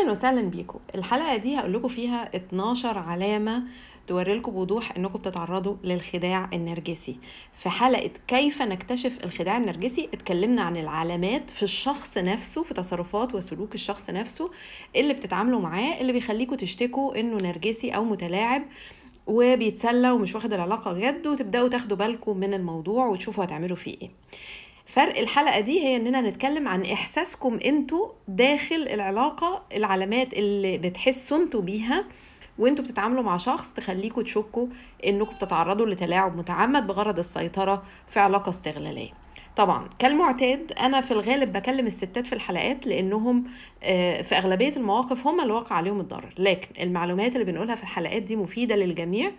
اهلا وسهلا بيكم الحلقه دي هقول لكم فيها 12 علامه توري لكم بوضوح انكم بتتعرضوا للخداع النرجسي في حلقه كيف نكتشف الخداع النرجسي اتكلمنا عن العلامات في الشخص نفسه في تصرفات وسلوك الشخص نفسه اللي بتتعاملوا معاه اللي بيخليكم تشتكوا انه نرجسي او متلاعب وبيتسلى ومش واخد العلاقه جد وتبداوا تاخدوا بالكم من الموضوع وتشوفوا هتعملوا فيه ايه فرق الحلقه دي هي اننا نتكلم عن احساسكم انتوا داخل العلاقه العلامات اللي بتحسوا انتوا بيها وانتوا بتتعاملوا مع شخص تخليكوا تشكوا انكم بتتعرضوا لتلاعب متعمد بغرض السيطره في علاقه استغلاليه طبعا كالمعتاد انا في الغالب بكلم الستات في الحلقات لانهم آه، في اغلبيه المواقف هم اللي وقع عليهم الضرر لكن المعلومات اللي بنقولها في الحلقات دي مفيده للجميع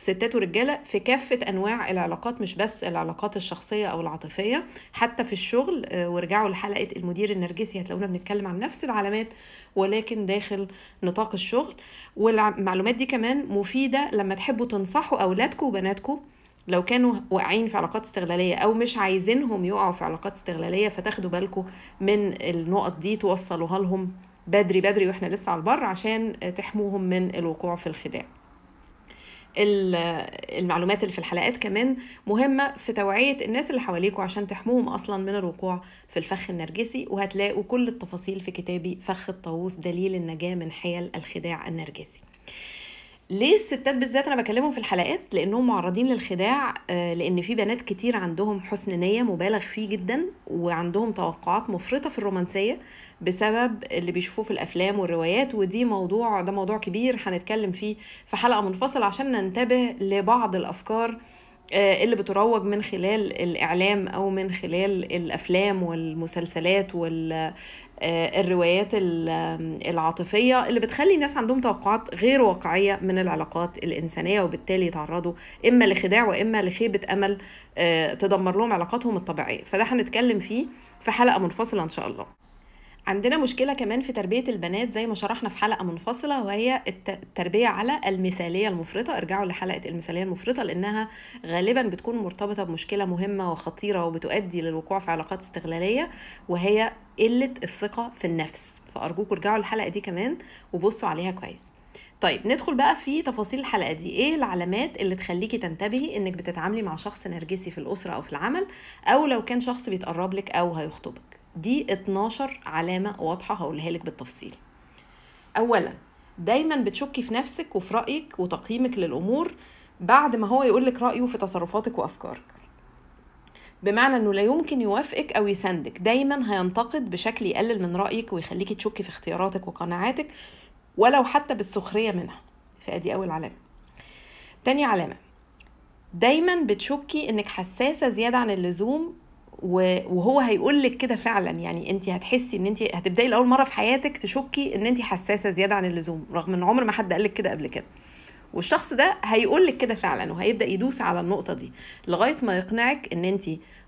ستات ورجاله في كافه انواع العلاقات مش بس العلاقات الشخصيه او العاطفيه حتى في الشغل آه، وارجعوا لحلقه المدير النرجسي هتلاقونا بنتكلم عن نفس العلامات ولكن داخل نطاق الشغل والمعلومات دي كمان مفيده لما تحبوا تنصحوا اولادكم وبناتكم لو كانوا واقعين في علاقات استغلاليه او مش عايزينهم يقعوا في علاقات استغلاليه فتاخدوا بالكم من النقط دي توصلوها لهم بدري بدري واحنا لسه على البر عشان تحموهم من الوقوع في الخداع المعلومات اللي في الحلقات كمان مهمة في توعية الناس اللي حواليكوا عشان تحموهم أصلا من الوقوع في الفخ النرجسي وهتلاقوا كل التفاصيل في كتابي فخ الطاووس دليل النجاة من حيل الخداع النرجسي ليه الستات بالذات انا بكلمهم في الحلقات لانهم معرضين للخداع آه، لان في بنات كتير عندهم حسن نيه مبالغ فيه جدا وعندهم توقعات مفرطه في الرومانسيه بسبب اللي بيشوفوه في الافلام والروايات ودي موضوع ده موضوع كبير هنتكلم فيه في حلقه منفصله عشان ننتبه لبعض الافكار آه، اللي بتروج من خلال الإعلام أو من خلال الأفلام والمسلسلات والروايات آه، العاطفية اللي بتخلي الناس عندهم توقعات غير واقعية من العلاقات الإنسانية وبالتالي يتعرضوا إما لخداع وإما لخيبة أمل آه، تدمر لهم علاقاتهم الطبيعية فده هنتكلم فيه في حلقة منفصلة إن شاء الله عندنا مشكله كمان في تربيه البنات زي ما شرحنا في حلقه منفصله وهي التربيه على المثاليه المفرطه ارجعوا لحلقه المثاليه المفرطه لانها غالبا بتكون مرتبطه بمشكله مهمه وخطيره وبتؤدي للوقوع في علاقات استغلاليه وهي قله الثقه في النفس فارجوكم ارجعوا الحلقه دي كمان وبصوا عليها كويس طيب ندخل بقى في تفاصيل الحلقه دي ايه العلامات اللي تخليكي تنتبهي انك بتتعاملي مع شخص نرجسي في الاسره او في العمل او لو كان شخص بيتقرب لك او هيخطبك دي 12 علامة واضحة هقولها لك بالتفصيل أولا دايما بتشكي في نفسك وفي رأيك وتقييمك للأمور بعد ما هو يقولك رأيه في تصرفاتك وأفكارك بمعنى انه لا يمكن يوافقك او يساندك دايما هينتقد بشكل يقلل من رايك ويخليكي تشكي في اختياراتك وقناعاتك ولو حتى بالسخريه منها فادي اول علامه تاني علامه دايما بتشكي انك حساسه زياده عن اللزوم وهو هيقول لك كده فعلا يعني انت هتحسي ان انت هتبداي لاول مره في حياتك تشكي ان انت حساسه زياده عن اللزوم رغم ان عمر ما حد قال لك كده قبل كده والشخص ده هيقول لك كده فعلا وهيبدا يدوس على النقطه دي لغايه ما يقنعك ان انت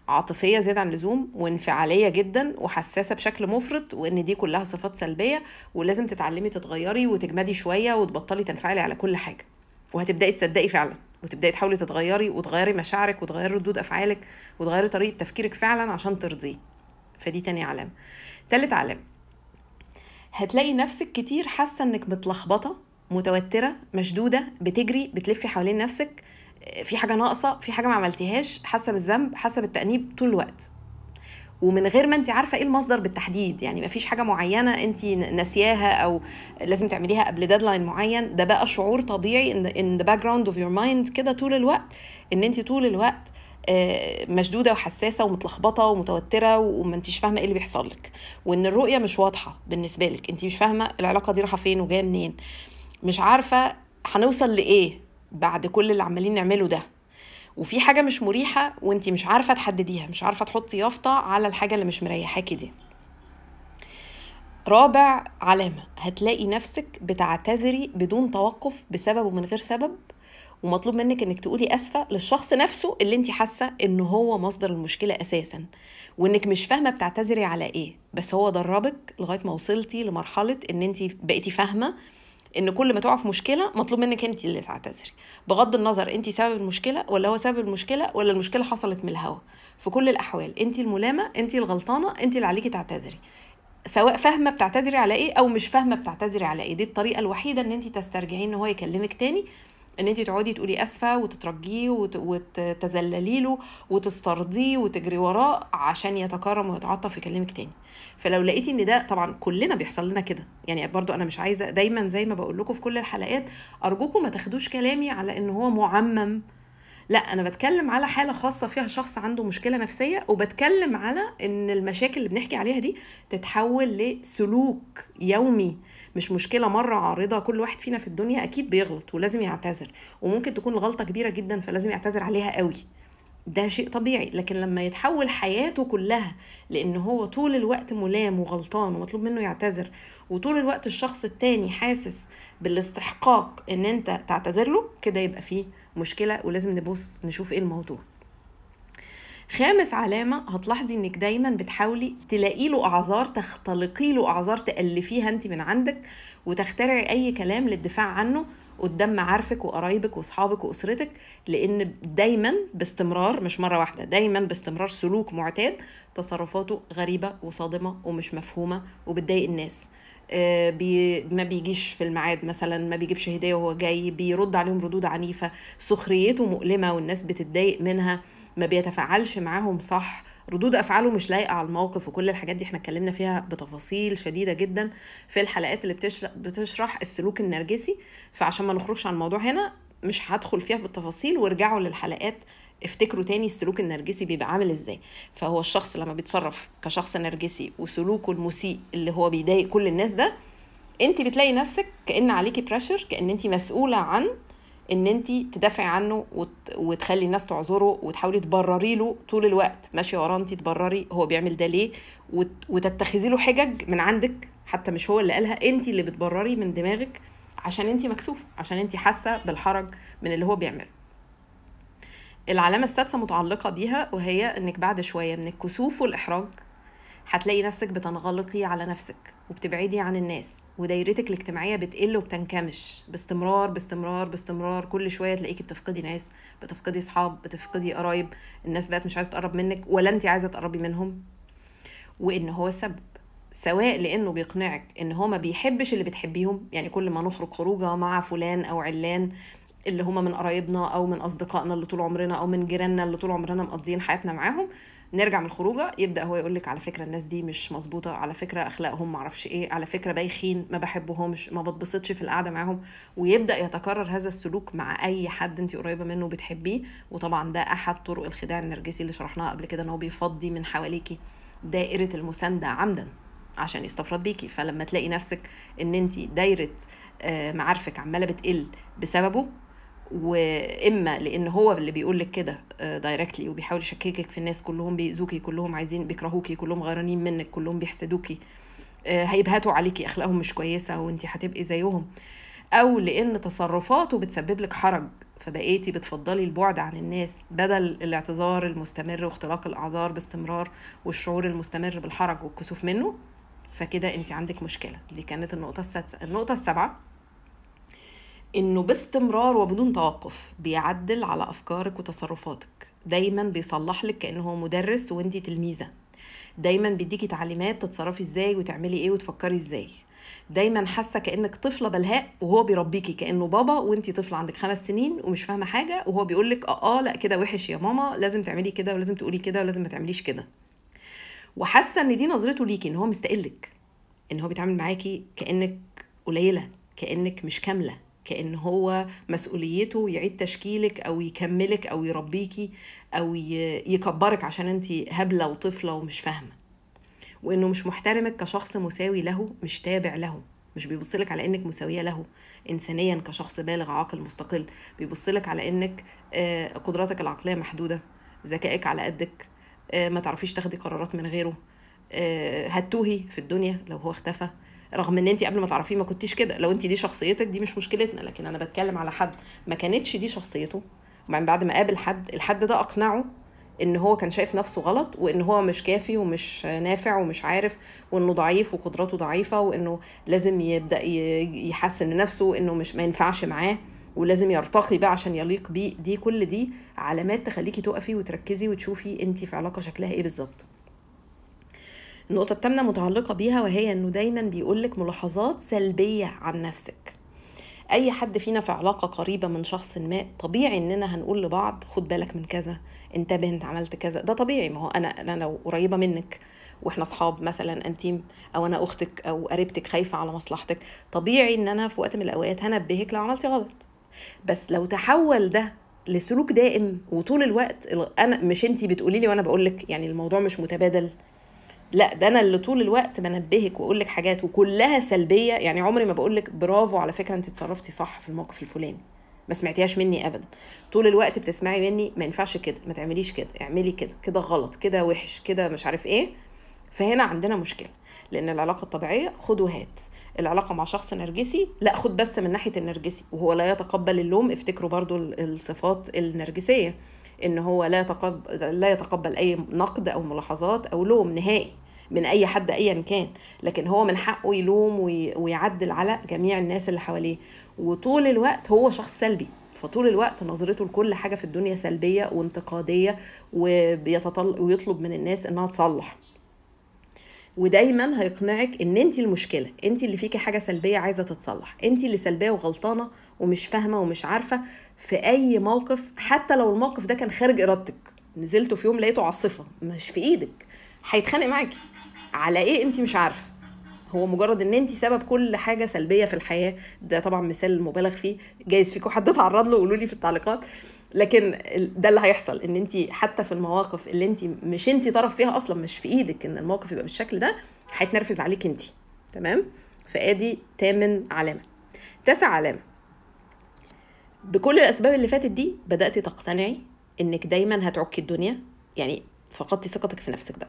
عاطفيه زياده عن اللزوم وانفعاليه جدا وحساسه بشكل مفرط وان دي كلها صفات سلبيه ولازم تتعلمي تتغيري وتجمدي شويه وتبطلي تنفعلي على كل حاجه وهتبداي تصدقي فعلا وتبداي تحاولي تتغيري وتغيري مشاعرك وتغيري ردود افعالك وتغيري طريقه تفكيرك فعلا عشان ترضيه فدي تاني علامه تالت علامه هتلاقي نفسك كتير حاسه انك متلخبطه متوتره مشدوده بتجري بتلفي حوالين نفسك في حاجه ناقصه في حاجه ما عملتيهاش حاسه بالذنب حاسه بالتانيب طول الوقت ومن غير ما انت عارفه ايه المصدر بالتحديد يعني مفيش حاجه معينه انت ناسياها او لازم تعمليها قبل ديدلاين معين ده بقى شعور طبيعي ان ذا باك جراوند اوف يور مايند كده طول الوقت ان انت طول الوقت آه، مشدودة وحساسة ومتلخبطة ومتوترة وما انتش فاهمة ايه اللي بيحصل لك وان الرؤية مش واضحة بالنسبة لك انت مش فاهمة العلاقة دي رايحة فين وجاية منين مش عارفة هنوصل لإيه بعد كل اللي عمالين نعمله ده وفي حاجه مش مريحه وانت مش عارفه تحدديها مش عارفه تحطي يافطه على الحاجه اللي مش مريحاكي دي رابع علامة هتلاقي نفسك بتعتذري بدون توقف بسبب ومن غير سبب ومطلوب منك انك تقولي اسفة للشخص نفسه اللي انت حاسة ان هو مصدر المشكلة اساسا وانك مش فاهمة بتعتذري على ايه بس هو دربك لغاية ما وصلتي لمرحلة ان انت بقيتي فاهمة ان كل ما تقع في مشكله مطلوب منك انت اللي تعتذري بغض النظر انت سبب المشكله ولا هو سبب المشكله ولا المشكله حصلت من الهوا في كل الاحوال انت الملامه انت الغلطانه انت اللي عليكي تعتذري سواء فاهمه بتعتذري على ايه او مش فاهمه بتعتذري على ايه دي الطريقه الوحيده ان انت تسترجعي ان هو يكلمك تاني ان انت تقعدي تقولي اسفه وتترجيه وتتذللي له وتسترضيه وتجري وراه عشان يتكرم ويتعطف يكلمك تاني فلو لقيتي ان ده طبعا كلنا بيحصل لنا كده يعني برضو انا مش عايزه دايما زي ما بقول لكم في كل الحلقات ارجوكم ما تاخدوش كلامي على ان هو معمم لا انا بتكلم على حاله خاصه فيها شخص عنده مشكله نفسيه وبتكلم على ان المشاكل اللي بنحكي عليها دي تتحول لسلوك يومي مش مشكله مره عارضه كل واحد فينا في الدنيا اكيد بيغلط ولازم يعتذر وممكن تكون الغلطه كبيره جدا فلازم يعتذر عليها قوي ده شيء طبيعي لكن لما يتحول حياته كلها لان هو طول الوقت ملام وغلطان ومطلوب منه يعتذر وطول الوقت الشخص التاني حاسس بالاستحقاق ان انت تعتذر له كده يبقى فيه مشكله ولازم نبص نشوف ايه الموضوع خامس علامة هتلاحظي انك دايما بتحاولي تلاقي له اعذار تختلقي له اعذار تألفيها انت من عندك وتخترعي اي كلام للدفاع عنه قدام معارفك وقرايبك واصحابك واسرتك لان دايما باستمرار مش مره واحده دايما باستمرار سلوك معتاد تصرفاته غريبه وصادمه ومش مفهومه وبتضايق الناس آه، بي ما بيجيش في الميعاد مثلا ما بيجيبش هديه وهو جاي بيرد عليهم ردود عنيفه سخريته مؤلمه والناس بتتضايق منها ما بيتفاعلش معاهم صح ردود افعاله مش لايقه على الموقف وكل الحاجات دي احنا اتكلمنا فيها بتفاصيل شديده جدا في الحلقات اللي بتشرح السلوك النرجسي فعشان ما نخرجش عن الموضوع هنا مش هدخل فيها بالتفاصيل وارجعوا للحلقات افتكروا تاني السلوك النرجسي بيبقى عامل ازاي فهو الشخص لما بيتصرف كشخص نرجسي وسلوكه المسيء اللي هو بيضايق كل الناس ده انت بتلاقي نفسك كان عليكي بريشر كان انت مسؤوله عن ان انت تدافعي عنه وتخلي الناس تعذره وتحاولي تبرري له طول الوقت ماشيه وراه انت تبرري هو بيعمل ده ليه وتتخذي له حجج من عندك حتى مش هو اللي قالها انت اللي بتبرري من دماغك عشان انت مكسوفه عشان انت حاسه بالحرج من اللي هو بيعمله العلامه السادسه متعلقه بيها وهي انك بعد شويه من الكسوف والاحراج هتلاقي نفسك بتنغلقي على نفسك وبتبعدي عن الناس ودايرتك الاجتماعيه بتقل وبتنكمش باستمرار باستمرار باستمرار كل شويه تلاقيكي بتفقدي ناس بتفقدي اصحاب بتفقدي قرايب الناس بقت مش عايزه تقرب منك ولا انت عايزه تقربي منهم وان هو سبب سواء لانه بيقنعك ان هو ما بيحبش اللي بتحبيهم يعني كل ما نخرج خروجه مع فلان او علان اللي هما من قرايبنا او من اصدقائنا اللي طول عمرنا او من جيراننا اللي طول عمرنا مقضيين حياتنا معاهم نرجع من الخروجه يبدا هو يقول لك على فكره الناس دي مش مظبوطه على فكره اخلاقهم ما اعرفش ايه على فكره بايخين ما بحبهمش ما بتبسطش في القعده معاهم ويبدا يتكرر هذا السلوك مع اي حد انت قريبه منه بتحبيه وطبعا ده احد طرق الخداع النرجسي اللي شرحناها قبل كده ان هو بيفضي من حواليكي دائره المسانده عمدا عشان يستفرد بيكي فلما تلاقي نفسك ان انت دايره آه، معارفك عماله بتقل بسببه واما لان هو اللي بيقول لك كده دايركتلي آه، وبيحاول يشككك في الناس كلهم بيأذوكي كلهم عايزين بيكرهوكي كلهم غيرانين منك كلهم بيحسدوكي آه، هيبهتوا عليكي اخلاقهم مش كويسه وانت هتبقي زيهم او لان تصرفاته بتسبب لك حرج فبقيتي بتفضلي البعد عن الناس بدل الاعتذار المستمر واختلاق الاعذار باستمرار والشعور المستمر بالحرج والكسوف منه فكده انت عندك مشكله دي كانت النقطه السادسه النقطه السابعه انه باستمرار وبدون توقف بيعدل على افكارك وتصرفاتك دايما بيصلح لك كانه هو مدرس وانت تلميذه دايما بيديكي تعليمات تتصرفي ازاي وتعملي ايه وتفكري ازاي دايما حاسه كانك طفله بلهاء وهو بيربيكي كانه بابا وانت طفله عندك خمس سنين ومش فاهمه حاجه وهو بيقول لك اه اه لا كده وحش يا ماما لازم تعملي كده ولازم تقولي كده ولازم ما تعمليش كده وحاسه ان دي نظرته ليكي ان هو مستقلك ان هو بيتعامل معاكي كانك قليله كانك مش كامله كأن هو مسؤوليته يعيد تشكيلك أو يكملك أو يربيكي أو يكبرك عشان أنت هبلة وطفلة ومش فاهمة وإنه مش محترمك كشخص مساوي له مش تابع له مش بيبصلك على انك مساويه له انسانيا كشخص بالغ عاقل مستقل بيبصلك على انك آه، قدراتك العقليه محدوده ذكائك على قدك آه، ما تعرفيش تاخدي قرارات من غيره هتوهي آه، في الدنيا لو هو اختفى رغم ان انت قبل ما تعرفيه ما كنتيش كده لو انت دي شخصيتك دي مش مشكلتنا لكن انا بتكلم على حد ما كانتش دي شخصيته وبعدين بعد ما قابل حد الحد ده اقنعه ان هو كان شايف نفسه غلط وان هو مش كافي ومش نافع ومش عارف وانه ضعيف وقدراته ضعيفه وانه لازم يبدا يحسن نفسه انه مش ما ينفعش معاه ولازم يرتقي بقى عشان يليق بيه دي كل دي علامات تخليكي تقفي وتركزي وتشوفي انت في علاقه شكلها ايه بالظبط النقطة الثامنة متعلقة بيها وهي انه دايما بيقولك ملاحظات سلبية عن نفسك اي حد فينا في علاقه قريبه من شخص ما طبيعي اننا هنقول لبعض خد بالك من كذا انتبه انت عملت كذا ده طبيعي ما هو انا انا لو قريبه منك واحنا اصحاب مثلا انتيم او انا اختك او قريبتك خايفه على مصلحتك طبيعي ان انا في وقت من الاوقات هنبهك لو عملتي غلط بس لو تحول ده لسلوك دائم وطول الوقت انا مش انت بتقولي لي وانا بقول لك يعني الموضوع مش متبادل لا ده انا اللي طول الوقت بنبهك واقول لك حاجات وكلها سلبيه يعني عمري ما بقول لك برافو على فكره انت اتصرفتي صح في الموقف الفلاني ما سمعتيهاش مني ابدا طول الوقت بتسمعي مني ما ينفعش كده ما تعمليش كده اعملي كده كده غلط كده وحش كده مش عارف ايه فهنا عندنا مشكله لان العلاقه الطبيعيه خد وهات العلاقة مع شخص نرجسي لا خد بس من ناحية النرجسي وهو لا يتقبل اللوم افتكروا برضو الصفات النرجسية ان هو لا يتقبل لا يتقبل اي نقد او ملاحظات او لوم نهائي من اي حد ايا كان لكن هو من حقه يلوم ويعدل على جميع الناس اللي حواليه وطول الوقت هو شخص سلبي فطول الوقت نظرته لكل حاجه في الدنيا سلبيه وانتقاديه ويطلب من الناس انها تصلح ودايما هيقنعك ان انت المشكله انت اللي فيكي حاجه سلبيه عايزه تتصلح انت اللي سلبيه وغلطانه ومش فاهمه ومش عارفه في اي موقف حتى لو الموقف ده كان خارج ارادتك نزلته في يوم لقيته عاصفه مش في ايدك هيتخانق معاكي على ايه انت مش عارفه هو مجرد ان انت سبب كل حاجه سلبيه في الحياه ده طبعا مثال مبالغ فيه جايز فيكم حد تعرض له قولوا لي في التعليقات لكن ده اللي هيحصل ان انت حتى في المواقف اللي انت مش انت طرف فيها اصلا مش في ايدك ان الموقف يبقى بالشكل ده هيتنرفز عليك انت تمام فادي تامن علامه تاسع علامه بكل الاسباب اللي فاتت دي بدات تقتنعي انك دايما هتعكي الدنيا يعني فقدتي ثقتك في نفسك بقى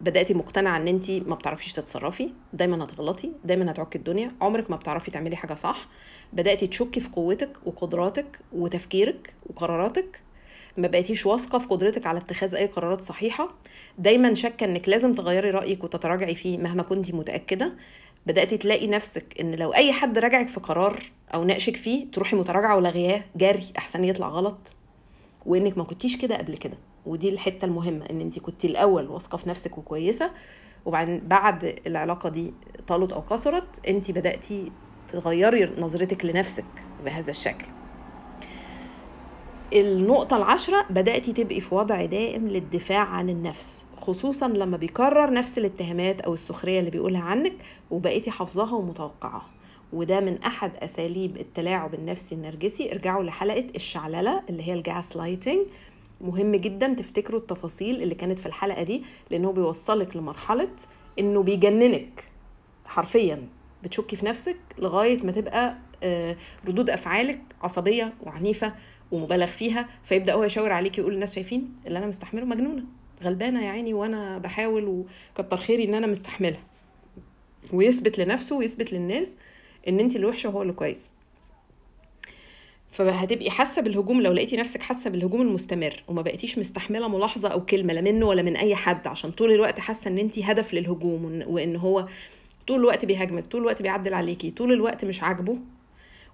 بداتي مقتنعه ان انت ما بتعرفيش تتصرفي دايما هتغلطي دايما هتعك الدنيا عمرك ما بتعرفي تعملي حاجه صح بداتي تشكي في قوتك وقدراتك وتفكيرك وقراراتك ما بقيتيش واثقه في قدرتك على اتخاذ اي قرارات صحيحه دايما شاكه انك لازم تغيري رايك وتتراجعي فيه مهما كنتي متاكده بداتي تلاقي نفسك ان لو اي حد راجعك في قرار او ناقشك فيه تروحي متراجعه ولاغياه جري احسن يطلع غلط وانك ما كنتيش كده قبل كده ودي الحته المهمه ان انت كنت الاول واثقه في نفسك وكويسه وبعد بعد العلاقه دي طالت او كسرت انت بداتي تغيري نظرتك لنفسك بهذا الشكل النقطة العشرة بدأتي تبقي في وضع دائم للدفاع عن النفس خصوصا لما بيكرر نفس الاتهامات أو السخرية اللي بيقولها عنك وبقيتي حافظاها ومتوقعاها وده من أحد أساليب التلاعب النفسي النرجسي ارجعوا لحلقة الشعللة اللي هي الجاس لايتنج مهم جدا تفتكروا التفاصيل اللي كانت في الحلقه دي لانه بيوصلك لمرحله انه بيجننك حرفيا بتشكي في نفسك لغايه ما تبقى آه، ردود افعالك عصبيه وعنيفه ومبالغ فيها فيبدا هو يشاور عليكي يقول الناس شايفين اللي انا مستحمله مجنونه غلبانه يا عيني وانا بحاول وكتر خيري ان انا مستحملها ويثبت لنفسه ويثبت للناس ان انت اللي وحشه وهو اللي كويس فهتبقي حاسه بالهجوم لو لقيتي نفسك حاسه بالهجوم المستمر وما بقيتيش مستحمله ملاحظه او كلمه لا منه ولا من اي حد عشان طول الوقت حاسه ان انت هدف للهجوم وان هو طول الوقت بيهاجمك طول الوقت بيعدل عليكي طول الوقت مش عاجبه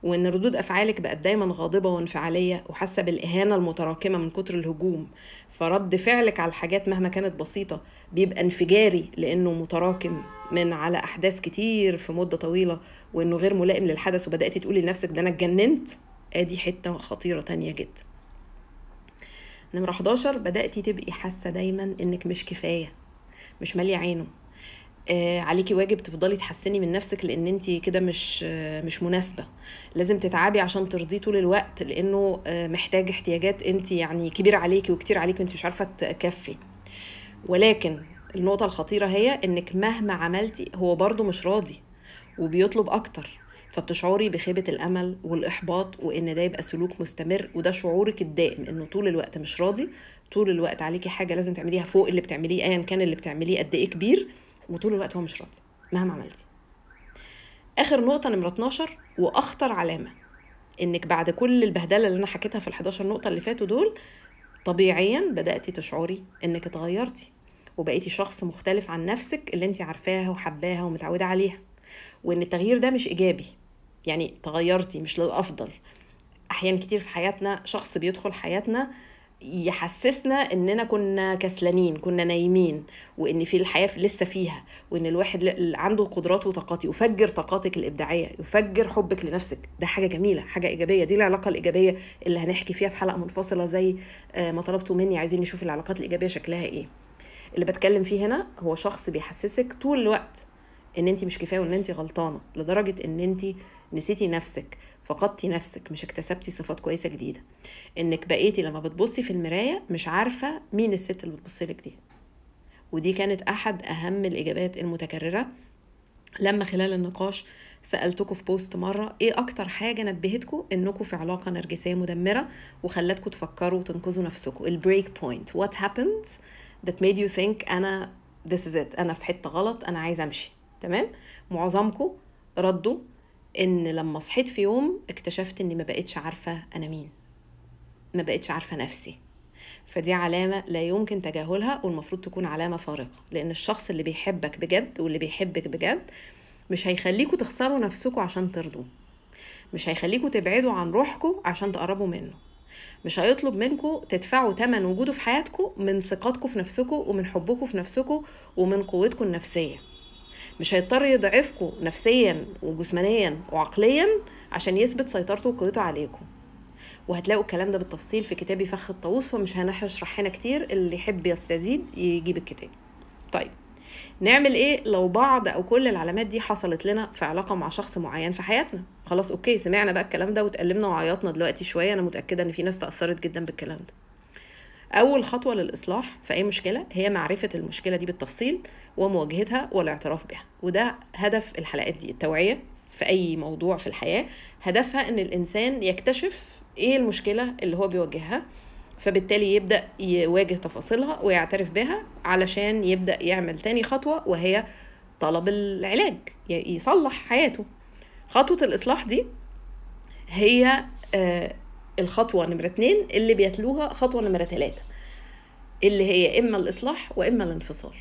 وان ردود افعالك بقت دايما غاضبه وانفعاليه وحاسه بالاهانه المتراكمه من كتر الهجوم فرد فعلك على الحاجات مهما كانت بسيطه بيبقى انفجاري لانه متراكم من على احداث كتير في مده طويله وانه غير ملائم للحدث وبداتي تقولي لنفسك ده انا اتجننت ادي حته خطيره تانية جدا نمرة 11 بدأتي تبقي حاسة دايما انك مش كفاية مش مالية عينه آه عليكي واجب تفضلي تحسني من نفسك لان انت كده مش آه مش مناسبه لازم تتعبي عشان ترضيه طول الوقت لانه آه محتاج احتياجات انت يعني كبيره عليكي وكتير عليكي وانت مش عارفه تكفي ولكن النقطه الخطيره هي انك مهما عملتي هو برضو مش راضي وبيطلب اكتر فبتشعري بخيبه الامل والاحباط وان ده يبقى سلوك مستمر وده شعورك الدائم انه طول الوقت مش راضي طول الوقت عليكي حاجه لازم تعمليها فوق اللي بتعمليه ايا كان اللي بتعمليه قد ايه كبير وطول الوقت هو مش راضي مهما عملتي اخر نقطه نمره 12 واخطر علامه انك بعد كل البهدله اللي انا حكيتها في ال11 نقطه اللي فاتوا دول طبيعيا بداتي تشعري انك اتغيرتي وبقيتي شخص مختلف عن نفسك اللي انت عارفاها وحباها ومتعوده عليها وان التغيير ده مش ايجابي يعني تغيرتي مش للافضل احيان كتير في حياتنا شخص بيدخل حياتنا يحسسنا اننا كنا كسلانين كنا نايمين وان في الحياه لسه فيها وان الواحد عنده قدرات وطاقات يفجر طاقاتك الابداعيه يفجر حبك لنفسك ده حاجه جميله حاجه ايجابيه دي العلاقه الايجابيه اللي هنحكي فيها في حلقه منفصله زي آه، ما طلبتوا مني عايزين نشوف العلاقات الايجابيه شكلها ايه اللي بتكلم فيه هنا هو شخص بيحسسك طول الوقت ان انت مش كفايه وان انت غلطانه لدرجه ان انت نسيتي نفسك فقدتي نفسك مش اكتسبتي صفات كويسه جديده انك بقيتي لما بتبصي في المرايه مش عارفه مين الست اللي بتبصي لك دي ودي كانت احد اهم الاجابات المتكرره لما خلال النقاش سالتكم في بوست مره ايه اكتر حاجه نبهتكم انكم في علاقه نرجسيه مدمره وخلتكم تفكروا وتنقذوا نفسكم البريك بوينت وات هابند ذات ميد يو ثينك انا ذس از ات انا في حته غلط انا عايز امشي تمام معظمكم ردوا ان لما صحيت في يوم اكتشفت اني ما بقتش عارفه انا مين ما بقتش عارفه نفسي فدي علامه لا يمكن تجاهلها والمفروض تكون علامه فارقه لان الشخص اللي بيحبك بجد واللي بيحبك بجد مش هيخليكوا تخسروا نفسكوا عشان ترضوه مش هيخليكوا تبعدوا عن روحكوا عشان تقربوا منه مش هيطلب منكوا تدفعوا تمن وجوده في حياتكوا من ثقتكوا في نفسكوا ومن حبكوا في نفسكوا ومن قوتكوا النفسيه مش هيضطر يضعفكم نفسيا وجسمانيا وعقليا عشان يثبت سيطرته وقوته عليكم وهتلاقوا الكلام ده بالتفصيل في كتابي فخ الطاووس فمش هنشرح هنا كتير اللي يحب يستزيد يجيب الكتاب طيب نعمل ايه لو بعض او كل العلامات دي حصلت لنا في علاقه مع شخص معين في حياتنا خلاص اوكي سمعنا بقى الكلام ده وتقلمنا وعيطنا دلوقتي شويه انا متاكده ان في ناس تاثرت جدا بالكلام ده اول خطوه للاصلاح في اي مشكله هي معرفه المشكله دي بالتفصيل ومواجهتها والاعتراف بها وده هدف الحلقات دي التوعيه في اي موضوع في الحياه هدفها ان الانسان يكتشف ايه المشكله اللي هو بيواجهها فبالتالي يبدا يواجه تفاصيلها ويعترف بها علشان يبدا يعمل تاني خطوه وهي طلب العلاج يصلح حياته خطوه الاصلاح دي هي آه، الخطوة نمرة اتنين اللي بيتلوها خطوة نمرة تلاتة اللي هي إما الإصلاح وإما الانفصال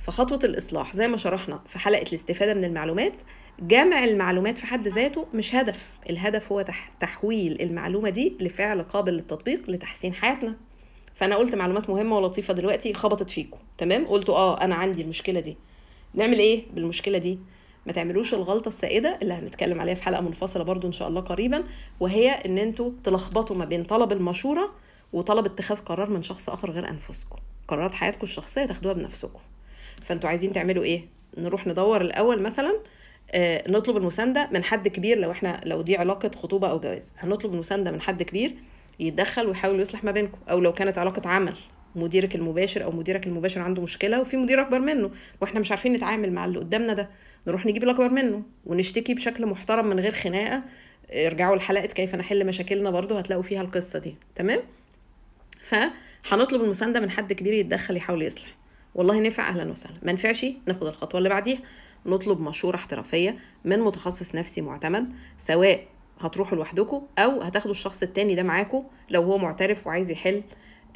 فخطوة الإصلاح زي ما شرحنا في حلقة الاستفادة من المعلومات جمع المعلومات في حد ذاته مش هدف الهدف هو تحويل المعلومة دي لفعل قابل للتطبيق لتحسين حياتنا فأنا قلت معلومات مهمة ولطيفة دلوقتي خبطت فيكم تمام قلتوا آه أنا عندي المشكلة دي نعمل إيه بالمشكلة دي ما تعملوش الغلطه السائده اللي هنتكلم عليها في حلقه منفصله برضو ان شاء الله قريبا وهي ان انتوا تلخبطوا ما بين طلب المشوره وطلب اتخاذ قرار من شخص اخر غير انفسكم قرارات حياتكم الشخصيه تاخدوها بنفسكم فانتوا عايزين تعملوا ايه نروح ندور الاول مثلا آه نطلب المسانده من حد كبير لو احنا لو دي علاقه خطوبه او جواز هنطلب المسانده من حد كبير يتدخل ويحاول يصلح ما بينكم او لو كانت علاقه عمل مديرك المباشر او مديرك المباشر عنده مشكله وفي مدير اكبر منه واحنا مش عارفين نتعامل مع اللي قدامنا ده نروح نجيب الاكبر منه ونشتكي بشكل محترم من غير خناقه ارجعوا لحلقه كيف نحل مشاكلنا برضو هتلاقوا فيها القصه دي تمام فهنطلب المسانده من حد كبير يتدخل يحاول يصلح والله نفع اهلا وسهلا ما نفعش ناخد الخطوه اللي بعديها نطلب مشوره احترافيه من متخصص نفسي معتمد سواء هتروحوا لوحدكم او هتاخدوا الشخص التاني ده معاكم لو هو معترف وعايز يحل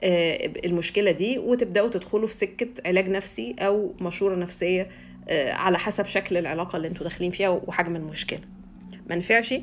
آه، المشكله دي وتبداوا تدخلوا في سكه علاج نفسي او مشوره نفسيه آه، على حسب شكل العلاقه اللي انتوا داخلين فيها وحجم المشكله ما نفعش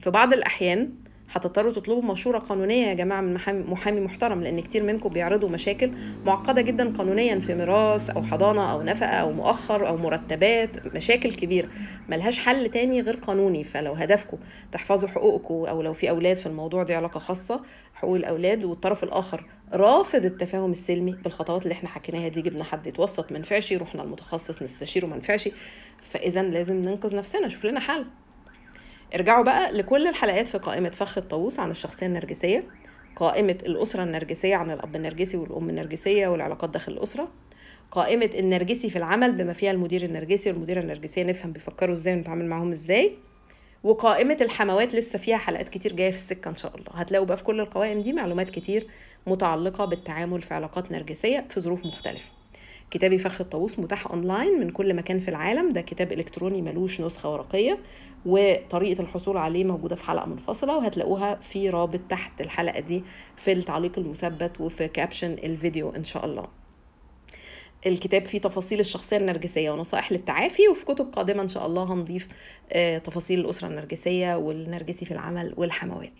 في بعض الاحيان هتضطروا تطلبوا مشوره قانونيه يا جماعه من محامي محترم لان كتير منكم بيعرضوا مشاكل معقده جدا قانونيا في ميراث او حضانه او نفقه او مؤخر او مرتبات مشاكل كبيره ملهاش حل تاني غير قانوني فلو هدفكم تحفظوا حقوقكم او لو في اولاد في الموضوع دي علاقه خاصه حقوق الاولاد والطرف الاخر رافض التفاهم السلمي بالخطوات اللي احنا حكيناها دي جبنا حد يتوسط ما نفعش رحنا المتخصص نستشيره ما نفعش فاذا لازم ننقذ نفسنا شوف لنا حل ارجعوا بقى لكل الحلقات في قائمة فخ الطاووس عن الشخصية النرجسية قائمة الأسرة النرجسية عن الأب النرجسي والأم النرجسية والعلاقات داخل الأسرة قائمة النرجسي في العمل بما فيها المدير النرجسي والمديرة النرجسية نفهم بيفكروا ازاي ونتعامل معاهم ازاي وقائمة الحموات لسه فيها حلقات كتير جاية في السكة إن شاء الله هتلاقوا بقى في كل القوائم دي معلومات كتير متعلقة بالتعامل في علاقات نرجسية في ظروف مختلفة كتابي فخ الطاووس متاح اونلاين من كل مكان في العالم ده كتاب الكتروني ملوش نسخه ورقيه وطريقه الحصول عليه موجوده في حلقه منفصله وهتلاقوها في رابط تحت الحلقه دي في التعليق المثبت وفي كابشن الفيديو ان شاء الله الكتاب فيه تفاصيل الشخصيه النرجسيه ونصائح للتعافي وفي كتب قادمه ان شاء الله هنضيف آه، تفاصيل الاسره النرجسيه والنرجسي في العمل والحموات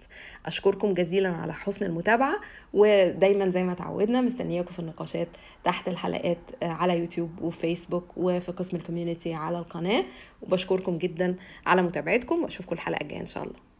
اشكركم جزيلا على حسن المتابعه ودايما زي ما اتعودنا مستنياكم في النقاشات تحت الحلقات آه، على يوتيوب وفيسبوك وفي قسم الكوميونتي على القناه وبشكركم جدا على متابعتكم واشوفكم الحلقه الجايه ان شاء الله